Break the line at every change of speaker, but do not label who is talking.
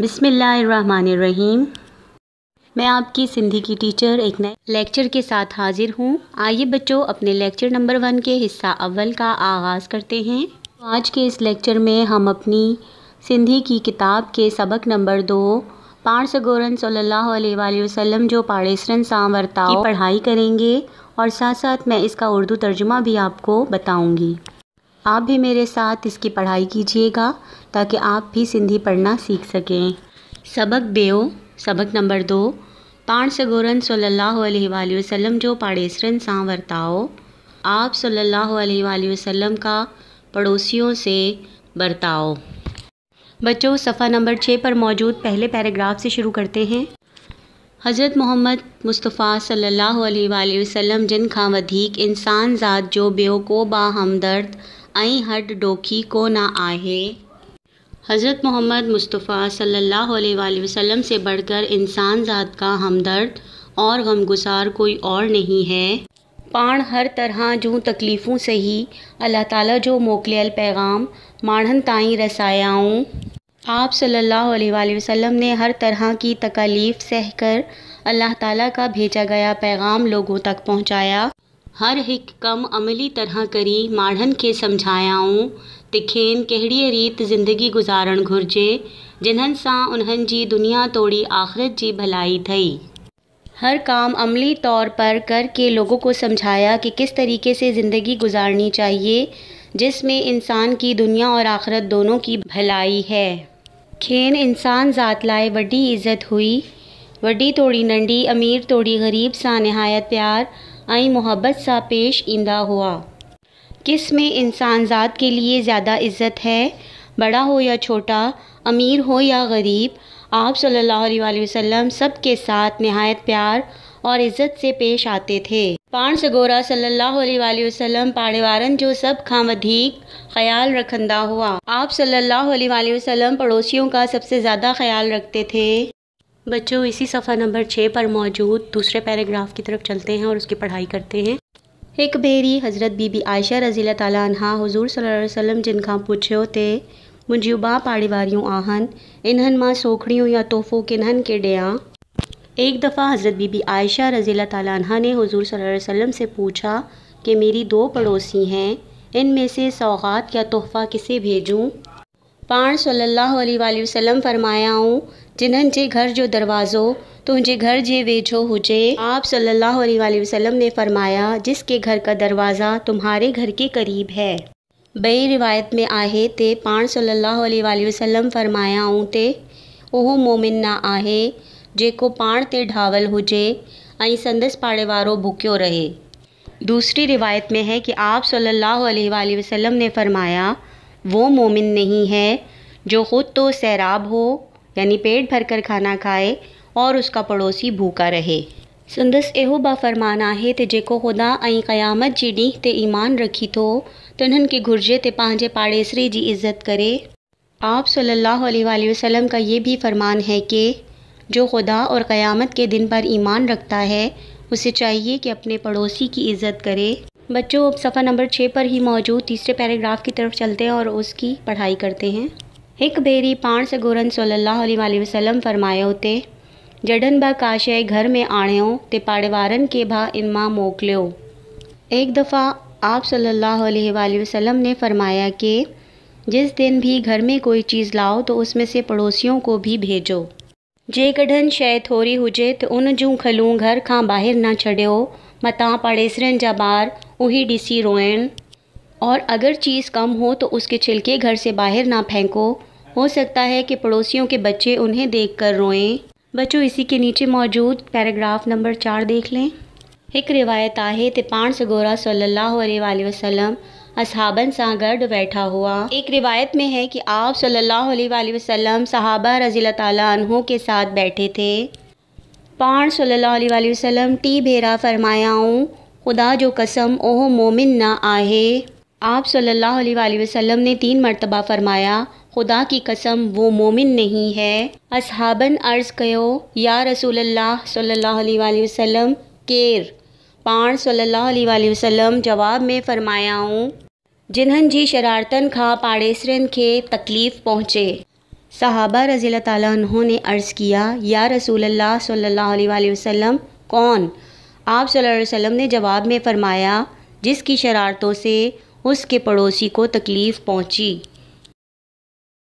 बिसमीम मैं आपकी सिंधी की टीचर एक नए लेक्चर के साथ हाजिर हूँ आइए बच्चों अपने लेक्चर नंबर वन के हिस्सा अव्वल का आगाज़ करते हैं आज के इस लेक्चर में हम अपनी सिंधी की किताब के सबक नंबर दो पाण सगोरन सल्लल्लाहु अलैहि वसल्लम जो पाड़ेसरन सा वर्ताव पढ़ाई करेंगे और साथ साथ मैं इसका उर्दू तर्जुमा भी आपको बताऊँगी आप भी मेरे साथ इसकी पढ़ाई कीजिएगा ताकि आप भी सिंधी पढ़ना सीख सकें सबक बेओ सबक नंबर दो पाण सगोरन सल्ला वसलम जो पाड़ेसरन सा वर्ताओ आप सल्ला वसलम का पड़ोसियों से बर्ताओ बच्चों सफ़ा नंबर छः पर मौजूद पहले पैराग्राफ से शुरू करते हैं हज़रत मोहम्मद मुस्तफ़ा सल्लल्लाहु अलैहि वसल्लम जिन खां वधीक इंसान ज़ात जो बेओ को बा हमदर्द हड डोखी को ना आहे हज़रत मोहम्मद मुस्तफ़ा सल्लल्लाहु अलैहि वसल्लम से बढ़कर इंसान ज़ात का हमदर्द और गमगुसार कोई और नहीं है पाण हर तरह तकलीफ़ों से सही अल्लाह ताला जो मोकिलियल पैगाम माण्हुनि ताई रसायाऊँ आप सल्लल्लाहु अलैहि वसल्लम ने हर तरह की तकलीफ़ सह कर अल्लाह ताला का भेजा गया पैगाम लोगों तक पहुँचाया हर एक कम अमली तरह करी माढ़न के समझायाऊँ तिखेन कहड़ी रीत ज़िंदगी गुजारण घुर्जे जिन्हन सा उन्हन जी दुनिया तोड़ी आख़िरत जी भलाई थई हर काम अमली तौर पर करके लोगों को समझाया कि किस तरीके से ज़िंदगी गुजारनी चाहिए जिसमें इंसान की दुनिया और आखिरत दोनों की भलाई है खेन इंसान ज़ात लाए वॾी इज्जत हुई वॾी तोड़ी नंडी अमीर तोड़ी ग़रीब सा नहायत प्यार मोहब्बत सा पेश इंदा हुआ किस में इंसान ज़ात के लिए ज़्यादा इज़्ज़त है बड़ा हो या छोटा अमीर हो या गरीब आप सल्लल्लाहु अलैहि वसल्लम सब के साथ नहायत प्यार और इज़्ज़त से पेश आते थे पाण सगोरा सल्लल्लाहु अलैहि वसल्लम जो सब का वधीक ख़्यालु रखंदा हुआ आप सल्लल्लाहु अलैहि वसल्लम पड़ोसियों का सबसे ज़्यादा ख़्याल रखते थे बच्चों इसी सफ़ा नंबर छः पर मौजूद दूसरे पैराग्राफ की तरफ चलते हैं और उसकी पढ़ाई करते हैं एक बेरी हज़रत बीबी आयशा रज़ी ताली हज़ूर सल अलैहि जिनका जिन थे मुझे बा मुंहिंजूं ॿ पाड़े वारियूं या तोहफ़ों किन्हनि के ॾियां एक दफ़ा हज़रत बीबी आयशा रज़ी ताली ने हज़ूर सल अलैहि से पूछा कि मेरी दो पड़ोसी हैं इन में से सौगात या तोहफ़ा किसे भेजूँ पाँच सल्ला वसम फ़रमायाऊँ जिन्हनि जे घर जो दरवाज़ो तुंहिंजे घर जे वेझो हुजे आप सल्लल्लाहु अलैहि वसल्लम ने फरमाया जिसके घर का दरवाज़ा तुम्हारे घर के क़रीब है बई रिवायत में आहे त पाण सलाहु वसलम फरमायाऊं ते उहो मोमिन न आहे जेको पाण ते ढावल हुजे ऐं संदसि पाड़े वारो भुख्यो रहे दूसरी रिवायत में है कि आप सल्लल्लाहु अलैहि वसल्लम ने फरमाया वो मोमिन नहीं है जो ख़ुद तो सैराब हो यानी पेट भरकर खाना खाए और उसका पड़ोसी भूखा रहे संदस यो बा फ़रमान है तो जेको ख़ुदा ऐं क़यामत जे ॾींहं ते ईमान रखी तो उन्हें के घुर्जे त पंहिंजे पाड़ेसरे जी इज्जत करे आप सल्लल्लाहु अलैहि वसल्लम का ये भी फ़रमान है कि जो खुदा और क़यामत के दिन पर ईमान रखता है उसे चाहिए कि अपने पड़ोसी की इज़्ज़त करे बच्चों अब सफ़ा नंबर छः पर ही मौजूद तीसरे पैराग्राफ की तरफ चलते हैं और उसकी पढ़ाई करते हैं एक भेरी पाण सगोरन सलाहु आली वसलम फ़रमायो ते जडन बि का शइ घर में आणियो ते पाड़ेवार के भा बि मोकलो एक दफ़ा आप सलाहु वसलम ने फ़रमाया कि जिस दिन भी घर में कोई चीज़ लाओ तो उसमें से पड़ोसियों को भी भेजो जेकॾहिं शइ थोड़ी हुए तो उन जूं खलू घर का बाहर न छो मत पड़ेसर जार ॿार उही ॾिसी और अगर चीज़ कम हो तो उसके छिलके घर से बाहर ना फेंको हो सकता है कि पड़ोसियों के बच्चे उन्हें देखकर रोएं बच्चों इसी के नीचे मौजूद पैराग्राफ नंबर चार देख लें एक रिवायत आहे त पान सगोरा सलाहु वसलम असहाबन सा गॾु बैठा हुआ एक रिवायत में है कि आप सल्लल्लाहु अलैहि वसल्लम सहाबा रज़ील तहों के साथ बैठे थे पान सल्लल्लाहु अलैहि वसल्लम टी भेरा फरमायाऊँ ख़ुदा जो कसम ओह मोमिन ना आहे आप सल्लल्लाहु अलैहि वसल्लम ने तीन मरतबा फ़रमाया ख़ुदा की कसम वो मोमिन नहीं है असहाबन अर्ज़ कयो या रसूलल्लाह सल्लल्लाहु अलैहि वसल्लम केर पाण सल्लल्लाहु अलैहि वसल्लम जवाब में फ़रमायाऊं जिन्हन जी शरारतन खा पाड़ेसरन के तकलीफ़ पहुँचे सहाबा रज़ी ताली ने अर्ज़ किया या रसूल सल्लल्लाहु अलैहि वसल्लम कौन आप सल्लल्लाहु अलैहि वसल्लम ने जवाब में फ़रमाया जिसकी शरारतों से उसके पड़ोसी को तकलीफ़ पहुँची